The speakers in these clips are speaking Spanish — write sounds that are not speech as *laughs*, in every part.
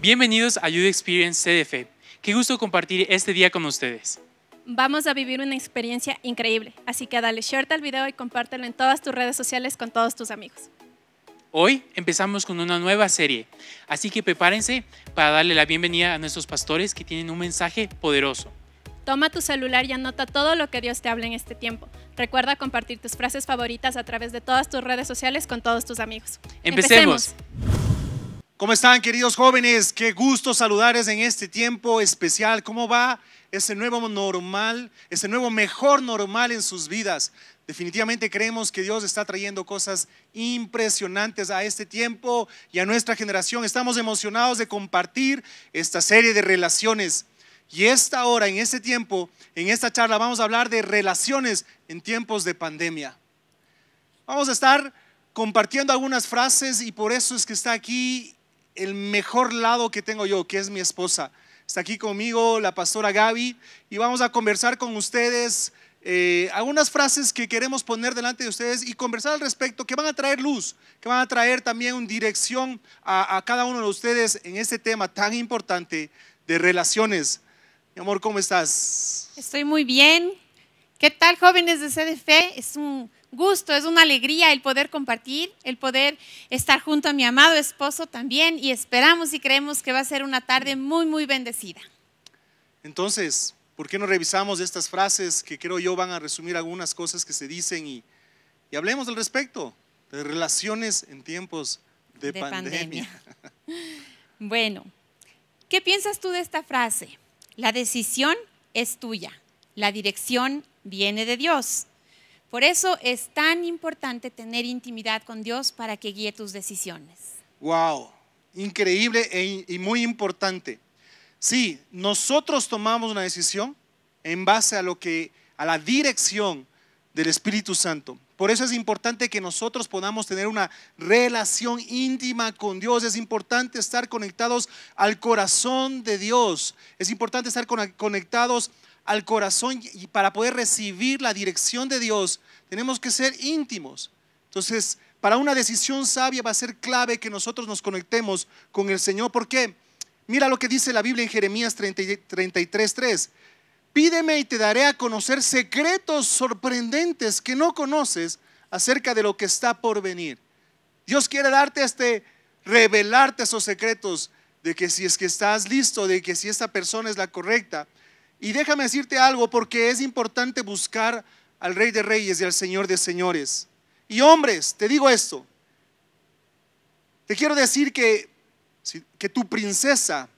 Bienvenidos a Youth Experience CDF. Qué gusto compartir este día con ustedes. Vamos a vivir una experiencia increíble, así que dale short al video y compártelo en todas tus redes sociales con todos tus amigos. Hoy empezamos con una nueva serie, así que prepárense para darle la bienvenida a nuestros pastores que tienen un mensaje poderoso. Toma tu celular y anota todo lo que Dios te habla en este tiempo. Recuerda compartir tus frases favoritas a través de todas tus redes sociales con todos tus amigos. Empecemos. Empecemos. ¿Cómo están queridos jóvenes? Qué gusto saludarles en este tiempo especial. ¿Cómo va ese nuevo normal, ese nuevo mejor normal en sus vidas? Definitivamente creemos que Dios está trayendo cosas impresionantes a este tiempo y a nuestra generación. Estamos emocionados de compartir esta serie de relaciones. Y esta hora, en este tiempo, en esta charla, vamos a hablar de relaciones en tiempos de pandemia. Vamos a estar compartiendo algunas frases y por eso es que está aquí el mejor lado que tengo yo, que es mi esposa. Está aquí conmigo la pastora Gaby y vamos a conversar con ustedes eh, algunas frases que queremos poner delante de ustedes y conversar al respecto, que van a traer luz, que van a traer también dirección a, a cada uno de ustedes en este tema tan importante de relaciones. Mi amor, ¿cómo estás? Estoy muy bien. ¿Qué tal, jóvenes de CDF? Es un gusto, es una alegría el poder compartir, el poder estar junto a mi amado esposo también y esperamos y creemos que va a ser una tarde muy, muy bendecida. Entonces, ¿por qué no revisamos estas frases que creo yo van a resumir algunas cosas que se dicen y, hablemos al respecto de relaciones en tiempos de, pandemia. *laughs* bueno, ¿qué piensas tú de esta frase? La decisión es tuya, la dirección viene de Dios. Por eso es tan importante tener intimidad con Dios para que guíe tus decisiones. Wow, increíble e y muy importante. Sí, nosotros tomamos una decisión en base a lo que a la dirección del Espíritu Santo. Por eso es importante que nosotros podamos tener una relación íntima con Dios. Es importante estar conectados al corazón de Dios. Es importante estar conectados al corazón y para poder recibir la dirección de Dios, tenemos que ser íntimos. Entonces, para una decisión sabia va a ser clave que nosotros nos conectemos con el Señor. Porque Mira lo que dice la Biblia en Jeremías 33.3. Pídeme y te daré a conocer secretos sorprendentes que no conoces acerca de lo que está por venir. Dios quiere darte este, revelarte esos secretos de que si es que estás listo, de que si esta persona es la correcta, y déjame decirte algo, porque es importante buscar al Rey de Reyes y al Señor de Señores. Y hombres, te digo esto. Te quiero decir que, que tu princesa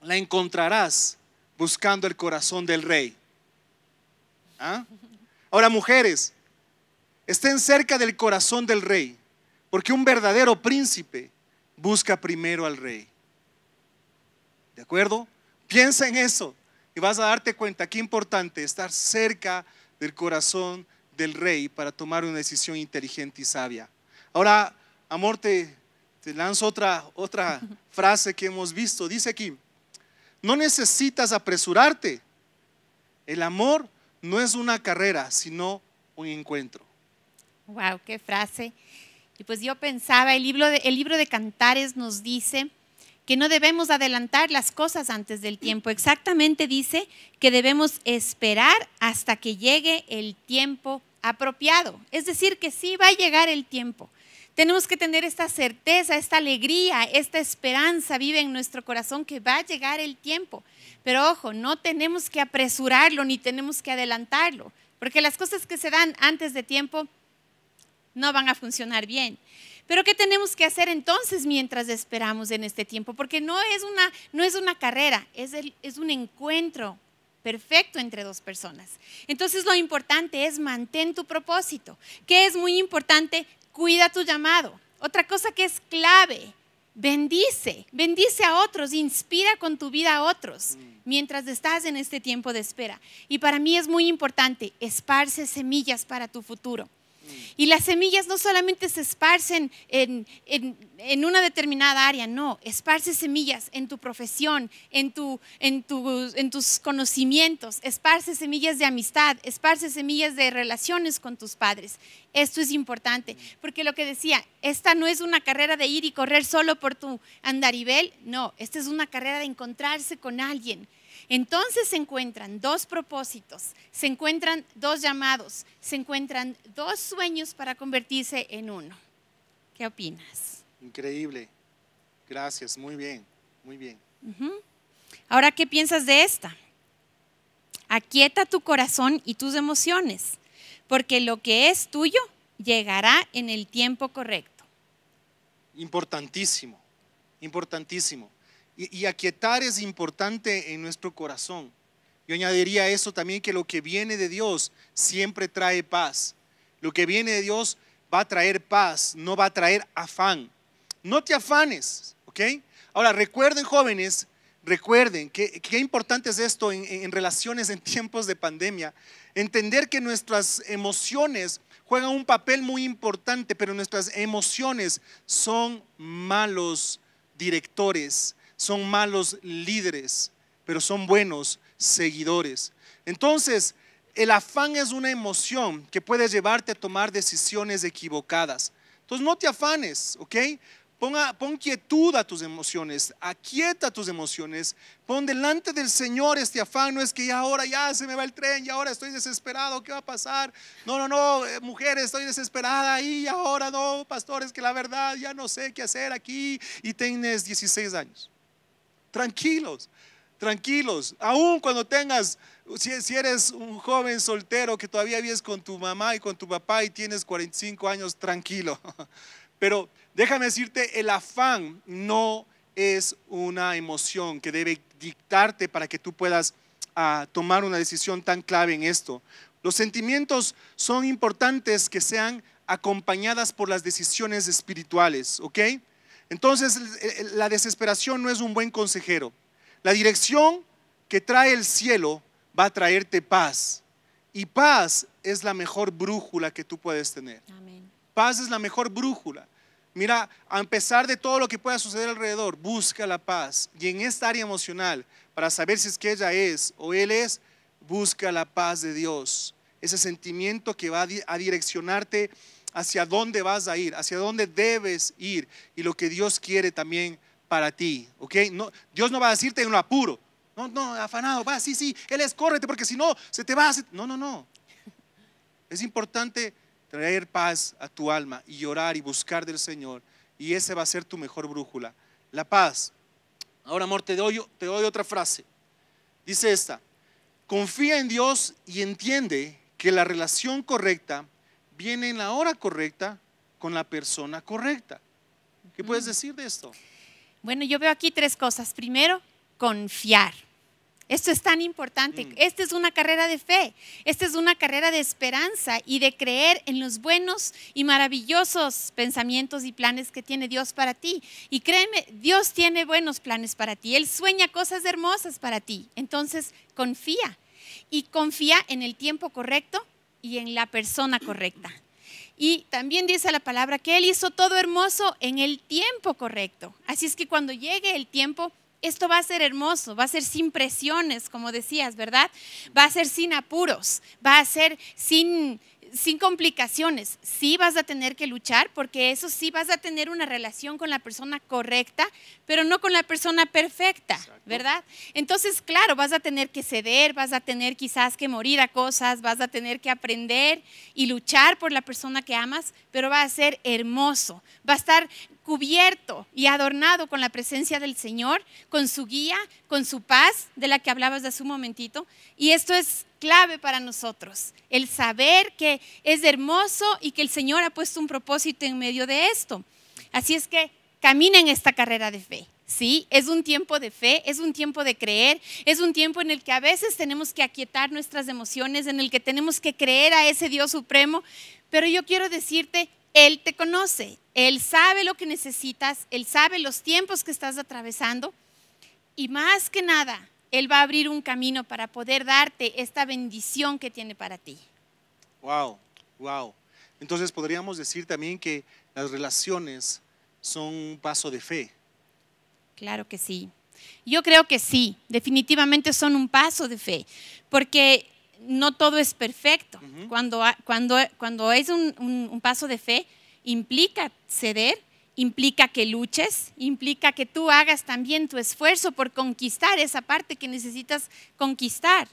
la encontrarás buscando el corazón del rey. ¿Ah? Ahora, mujeres, estén cerca del corazón del rey, porque un verdadero príncipe busca primero al rey. ¿De acuerdo? Piensa en eso y vas a darte cuenta qué importante estar cerca del corazón del rey para tomar una decisión inteligente y sabia. Ahora, amor, te, te lanzo otra, otra *laughs* frase que hemos visto. Dice aquí, no necesitas apresurarte. El amor no es una carrera, sino un encuentro. Wow, qué frase. Y pues yo pensaba, el libro el libro de Cantares nos dice que no debemos adelantar las cosas antes del tiempo. Exactamente dice que debemos esperar hasta que llegue el tiempo apropiado. Es decir, que sí va a llegar el tiempo. Tenemos que tener esta certeza, esta alegría, esta esperanza vive en nuestro corazón que va a llegar el tiempo. Pero ojo, no tenemos que apresurarlo ni tenemos que adelantarlo, porque las cosas que se dan antes de tiempo no van a funcionar bien. Pero ¿qué tenemos que hacer entonces mientras esperamos en este tiempo? Porque no es una, carrera, es, un encuentro perfecto entre dos personas. Entonces lo importante es mantén tu propósito. que es muy importante? Cuida tu llamado. Otra cosa que es clave, bendice, bendice a otros, inspira con tu vida a otros mientras estás en este tiempo de espera. Y para mí es muy importante, esparce semillas para tu futuro. Y las semillas no solamente se esparcen en, una determinada área, no, esparce semillas en tu profesión, en, tus conocimientos, esparce semillas de amistad, esparce semillas de relaciones con tus padres. Esto es importante, porque lo que decía, esta no es una carrera de ir y correr solo por tu andaribel, no, esta es una carrera de encontrarse con alguien, entonces se encuentran dos propósitos, se encuentran dos llamados, se encuentran dos sueños para convertirse en uno. ¿Qué opinas? Increíble. Gracias, muy bien, muy bien. Ahora, ¿qué piensas de esta? Aquieta tu corazón y tus emociones, porque lo que es tuyo llegará en el tiempo correcto. Importantísimo, importantísimo. Y, aquietar es importante en nuestro corazón. Yo añadiría eso también que lo que viene de Dios siempre trae paz. Lo que viene de Dios va a traer paz, no va a traer afán. No te afanes, ¿ok? Ahora, recuerden jóvenes, recuerden que qué importante es esto en, relaciones en tiempos de pandemia, entender que nuestras emociones juegan un papel muy importante, pero nuestras emociones son malos directores son malos líderes, pero son buenos seguidores. Entonces, el afán es una emoción que puede llevarte a tomar decisiones equivocadas. Entonces, no te afanes, ¿ok? pon quietud a tus emociones, aquieta tus emociones, pon delante del Señor este afán, no es que ya ahora ya se me va el tren, y ahora estoy desesperado, ¿qué va a pasar? No, no, no, eh, mujeres, estoy desesperada y ahora no, pastores, que la verdad ya no sé qué hacer aquí y tienes 16 años tranquilos, tranquilos. Aún cuando tengas, si, eres un joven soltero que todavía vives con tu mamá y con tu papá y tienes 45 años, tranquilo. *laughs* Pero déjame decirte, el afán no es una emoción que debe dictarte para que tú puedas ah, tomar una decisión tan clave en esto. Los sentimientos son importantes que sean acompañadas por las decisiones espirituales, ¿ok? Entonces la desesperación no es un buen consejero. La dirección que trae el cielo va a traerte paz. Y paz es la mejor brújula que tú puedes tener. Amén. Paz es la mejor brújula. Mira, a pesar de todo lo que pueda suceder alrededor, busca la paz. Y en esta área emocional, para saber si es que ella es o él es, busca la paz de Dios. Ese sentimiento que va a direccionarte hacia dónde vas a ir, hacia dónde debes ir y lo que Dios quiere también para ti. ¿Ok? No, Dios no va a decirte en un apuro. No, no, afanado, va, sí, sí, él es, córrete, porque si no, se te va. No, no, no. *laughs* Es importante traer paz a tu alma y llorar y buscar del Señor. Y ese va a ser tu mejor brújula, la paz. Ahora, amor, te doy, te doy otra frase. Dice esta, confía en Dios y entiende que la relación correcta viene en la hora correcta con la persona correcta. ¿Qué puedes mm. decir de esto? Bueno, yo veo aquí tres cosas. Primero, confiar. Esto es tan importante. Mm. Esta es una carrera de fe, esta es una carrera de esperanza y de creer en los buenos y maravillosos pensamientos y planes que tiene Dios para ti. Y créeme, Dios tiene buenos planes para ti. Él sueña cosas hermosas para ti. Entonces, confía y confía en el tiempo correcto y en la persona correcta. Y también dice la palabra que Él hizo todo hermoso en el tiempo correcto. Así es que cuando llegue el tiempo, esto va a ser hermoso, va a ser sin presiones, como decías, ¿verdad? Va a ser sin apuros, va a ser sin sin complicaciones. Sí vas a tener que luchar porque eso sí vas a tener una relación con la persona correcta, pero no con la persona perfecta, ¿verdad? Entonces, claro, vas a tener que ceder, vas a tener quizás que morir a cosas, vas a tener que aprender y luchar por la persona que amas, pero va a ser hermoso, va a estar cubierto y adornado con la presencia del Señor, con su guía, con su paz, de la que hablabas de hace un momentito. Y esto es clave para nosotros, el saber que es hermoso y que el Señor ha puesto un propósito en medio de esto. Así es que camina en esta carrera de fe. Sí, es un tiempo de fe, es un tiempo de creer, es un tiempo en el que a veces tenemos que aquietar nuestras emociones, en el que tenemos que creer a ese Dios supremo, pero yo quiero decirte, Él te conoce, Él sabe lo que necesitas, Él sabe los tiempos que estás atravesando y más que nada, él va a abrir un camino para poder darte esta bendición que tiene para ti. Wow, wow. Entonces podríamos decir también que las relaciones son un paso de fe. Claro que sí. Yo creo que sí, definitivamente son un paso de fe, porque no todo es perfecto. cuando, cuando, es un paso de fe, implica ceder implica que luches, implica que tú hagas también tu esfuerzo por conquistar esa parte que necesitas conquistar.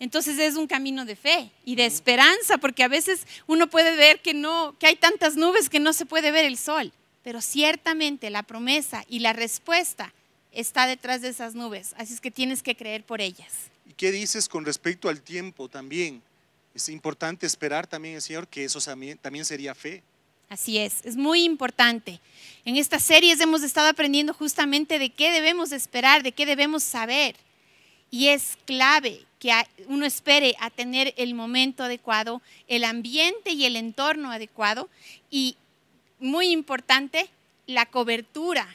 Entonces es un camino de fe y de esperanza, porque a veces uno puede ver que no, que hay tantas nubes que no se puede ver el sol, pero ciertamente la promesa y la respuesta está detrás de esas nubes, así es que tienes que creer por ellas. ¿Y qué dices con respecto al tiempo también? Es importante esperar también, el Señor, que eso también sería fe. Así es, es muy importante. En estas series hemos estado aprendiendo justamente de qué debemos esperar, de qué debemos saber. Y es clave que uno espere a tener el momento adecuado, el ambiente y el entorno adecuado. Y muy importante, la cobertura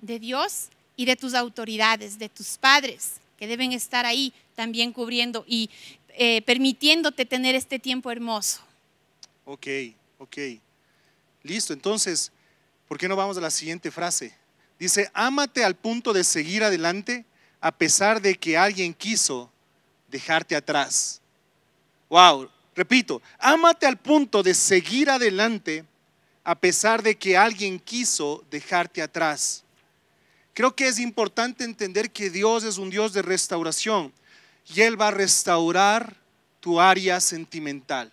de Dios y de tus autoridades, de tus padres, que deben estar ahí también cubriendo y eh, permitiéndote tener este tiempo hermoso. Ok, ok. Listo, entonces, ¿por qué no vamos a la siguiente frase? Dice, ámate al punto de seguir adelante a pesar de que alguien quiso dejarte atrás. Wow, repito, ámate al punto de seguir adelante a pesar de que alguien quiso dejarte atrás. Creo que es importante entender que Dios es un Dios de restauración y Él va a restaurar tu área sentimental.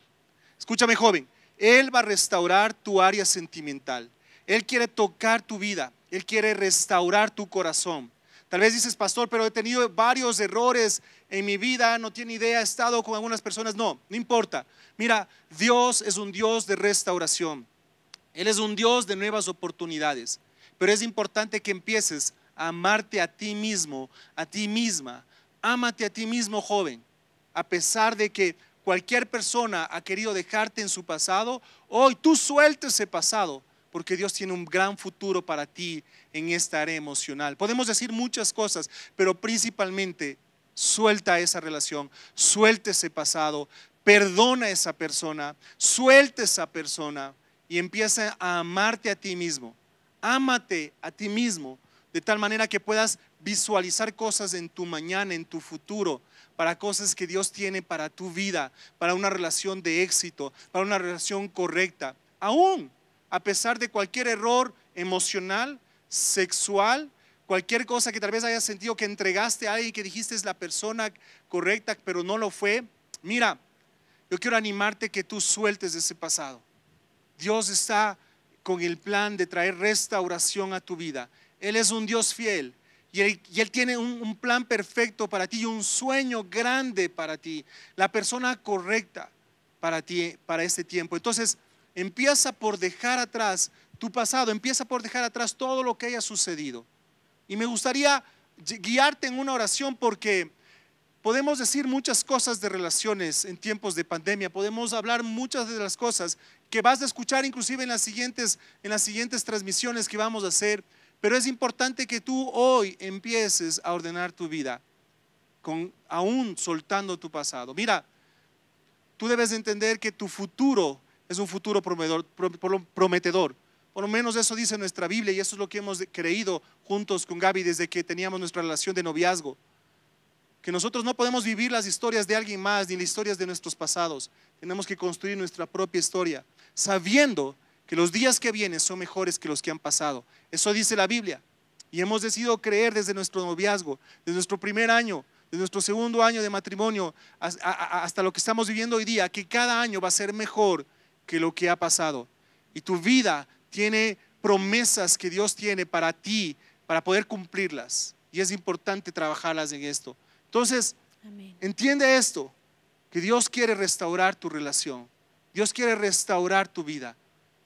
Escúchame joven, él va a restaurar tu área sentimental. Él quiere tocar tu vida. Él quiere restaurar tu corazón. Tal vez dices, pastor, pero he tenido varios errores en mi vida, no tiene idea, he estado con algunas personas. No, no importa. Mira, Dios es un Dios de restauración. Él es un Dios de nuevas oportunidades. Pero es importante que empieces a amarte a ti mismo, a ti misma. Ámate a ti mismo, joven. A pesar de que cualquier persona ha querido dejarte en su pasado, hoy tú suelta ese pasado, porque Dios tiene un gran futuro para ti en esta área emocional. Podemos decir muchas cosas, pero principalmente suelta esa relación, suelta ese pasado, perdona a esa persona, suelta esa persona y empieza a amarte a ti mismo. Ámate a ti mismo de tal manera que puedas visualizar cosas en tu mañana, en tu futuro, para cosas que Dios tiene para tu vida, para una relación de éxito, para una relación correcta. Aún a pesar de cualquier error emocional, sexual, cualquier cosa que tal vez hayas sentido que entregaste a alguien que dijiste es la persona correcta, pero no lo fue. Mira, yo quiero animarte que tú sueltes ese pasado. Dios está con el plan de traer restauración a tu vida. Él es un Dios fiel. Y él, tiene un, plan perfecto para ti y un sueño grande para ti. La persona correcta para ti, para este tiempo. Entonces, empieza por dejar atrás tu pasado, empieza por dejar atrás todo lo que haya sucedido. Y me gustaría guiarte en una oración porque podemos decir muchas cosas de relaciones en tiempos de pandemia, podemos hablar muchas de las cosas que vas a escuchar inclusive en las siguientes, en las siguientes transmisiones que vamos a hacer pero es importante que tú hoy empieces a ordenar tu vida, con, aún soltando tu pasado. Mira, tú debes entender que tu futuro es un futuro prometedor, Por lo menos eso dice nuestra Biblia y eso es lo que hemos creído juntos con Gaby desde que teníamos nuestra relación de noviazgo. Que nosotros no podemos vivir las historias de alguien más ni las historias de nuestros pasados. Tenemos que construir nuestra propia historia, sabiendo que los días que vienen son mejores que los que han pasado. Eso dice la Biblia. Y hemos decidido creer desde nuestro noviazgo, desde nuestro primer año, desde nuestro segundo año de matrimonio, hasta lo que estamos viviendo hoy día, que cada año va a ser mejor que lo que ha pasado. Y tu vida tiene promesas que Dios tiene para ti, para poder cumplirlas. Y es importante trabajarlas en esto. Entonces, entiende esto, que Dios quiere restaurar tu relación, Dios quiere restaurar tu vida.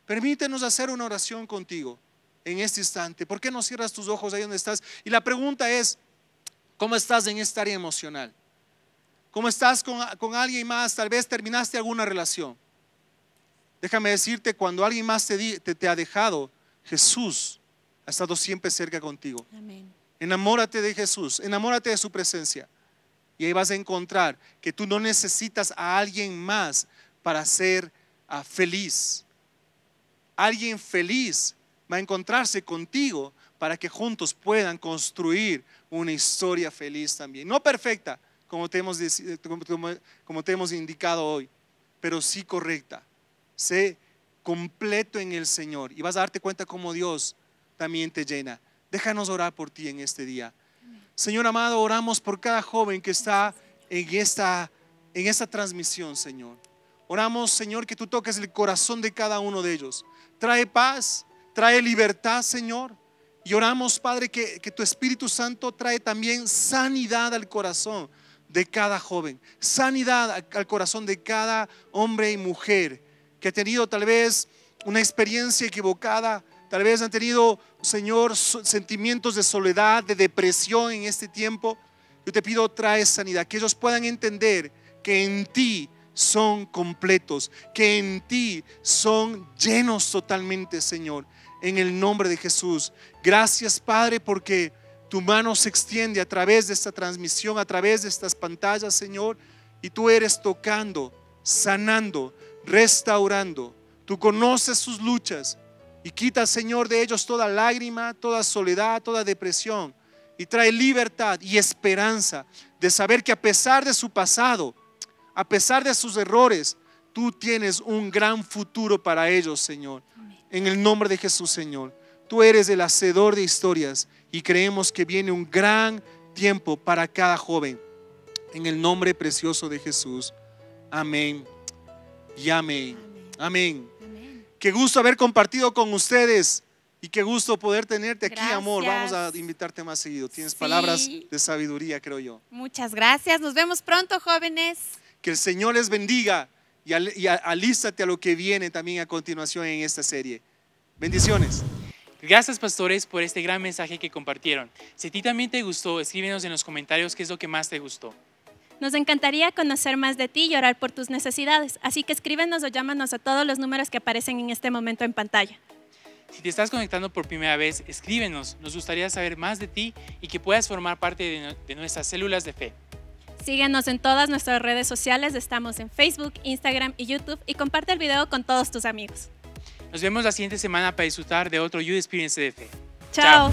Permítenos hacer una oración contigo en este instante. ¿Por qué no cierras tus ojos ahí donde estás? Y la pregunta es, ¿cómo estás en esta área emocional? ¿Cómo estás con, alguien más? Tal vez terminaste alguna relación. Déjame decirte, cuando alguien más te, te, ha dejado, Jesús ha estado siempre cerca contigo. Enamórate de Jesús, enamórate de su presencia. Y ahí vas a encontrar que tú no necesitas a alguien más para ser ah, feliz. Alguien feliz va a encontrarse contigo para que juntos puedan construir una historia feliz también. No perfecta, como te hemos, indicado hoy, pero sí correcta. Sé completo en el Señor y vas a darte cuenta cómo Dios también te llena. Déjanos orar por ti en este día. Señor amado, oramos por cada joven que está en esta transmisión, Señor. Oramos, Señor, que tú toques el corazón de cada uno de ellos. Trae paz, trae libertad, Señor. Y oramos, Padre, que, tu Espíritu Santo trae también sanidad al corazón de cada joven, sanidad al corazón de cada hombre y mujer que ha tenido tal vez una experiencia equivocada, tal vez han tenido, Señor, sentimientos de soledad, de depresión en este tiempo. Yo te pido, trae sanidad, que ellos puedan entender que en ti son completos, que en ti son llenos totalmente, Señor, en el nombre de Jesús. Gracias, Padre, porque tu mano se extiende a través de esta transmisión, a través de estas pantallas, Señor, y tú eres tocando, sanando, restaurando. Tú conoces sus luchas y quita, Señor, de ellos toda lágrima, toda soledad, toda depresión. Y trae libertad y esperanza de saber que a pesar de su pasado, a pesar de sus errores, tú tienes un gran futuro para ellos, Señor. En el nombre de Jesús, Señor. Tú eres el hacedor de historias y creemos que viene un gran tiempo para cada joven. En el nombre precioso de Jesús. Amén. Y amén. Amén. Qué gusto haber compartido con ustedes. Y qué gusto poder tenerte aquí, amor. Vamos a invitarte más seguido. Tienes palabras de sabiduría, creo yo. Muchas gracias. Nos vemos pronto, jóvenes. Que el Señor les bendiga y, alístate a lo que viene también a continuación en esta serie. Bendiciones. Gracias pastores por este gran mensaje que compartieron. Si a ti también te gustó, escríbenos en los comentarios qué es lo que más te gustó. Nos encantaría conocer más de ti y orar por tus necesidades, así que escríbenos o llámanos a todos los números que aparecen en este momento en pantalla. Si te estás conectando por primera vez, escríbenos, nos gustaría saber más de ti y que puedas formar parte de nuestras células de fe. Síguenos en todas nuestras redes sociales, estamos en Facebook, Instagram y YouTube y comparte el video con todos tus amigos. Nos vemos la siguiente semana para disfrutar de otro You Experience Chao.